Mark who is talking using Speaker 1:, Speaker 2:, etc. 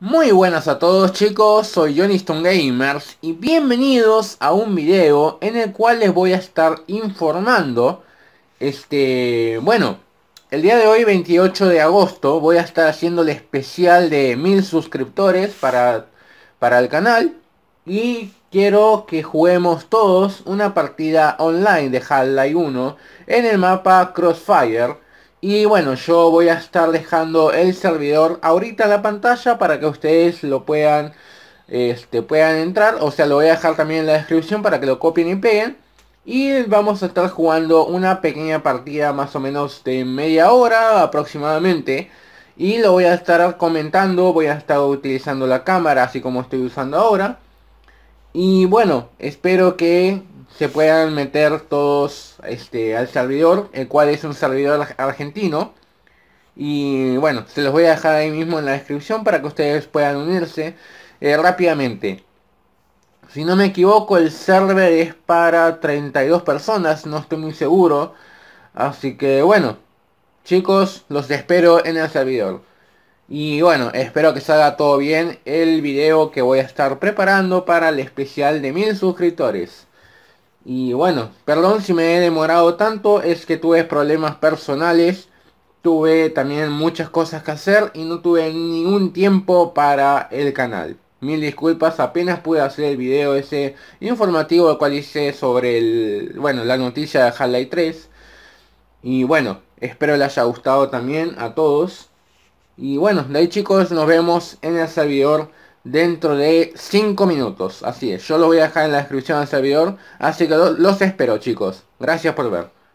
Speaker 1: Muy buenas a todos chicos, soy Stone Gamers y bienvenidos a un video en el cual les voy a estar informando Este, bueno, el día de hoy 28 de agosto voy a estar haciendo el especial de mil suscriptores para, para el canal Y quiero que juguemos todos una partida online de Half-Life 1 en el mapa Crossfire y bueno, yo voy a estar dejando el servidor ahorita en la pantalla para que ustedes lo puedan, este, puedan entrar. O sea, lo voy a dejar también en la descripción para que lo copien y peguen. Y vamos a estar jugando una pequeña partida más o menos de media hora aproximadamente. Y lo voy a estar comentando, voy a estar utilizando la cámara así como estoy usando ahora. Y bueno, espero que se puedan meter todos este, al servidor, el cual es un servidor argentino. Y bueno, se los voy a dejar ahí mismo en la descripción para que ustedes puedan unirse eh, rápidamente. Si no me equivoco, el server es para 32 personas, no estoy muy seguro. Así que bueno, chicos, los espero en el servidor. Y bueno, espero que salga todo bien el video que voy a estar preparando para el especial de mil suscriptores. Y bueno, perdón si me he demorado tanto, es que tuve problemas personales, tuve también muchas cosas que hacer y no tuve ningún tiempo para el canal. Mil disculpas, apenas pude hacer el video ese informativo el cual hice sobre el, bueno, la noticia de half 3. Y bueno, espero les haya gustado también a todos. Y bueno, de ahí chicos, nos vemos en el servidor dentro de 5 minutos. Así es, yo lo voy a dejar en la descripción del servidor. Así que los espero chicos. Gracias por ver.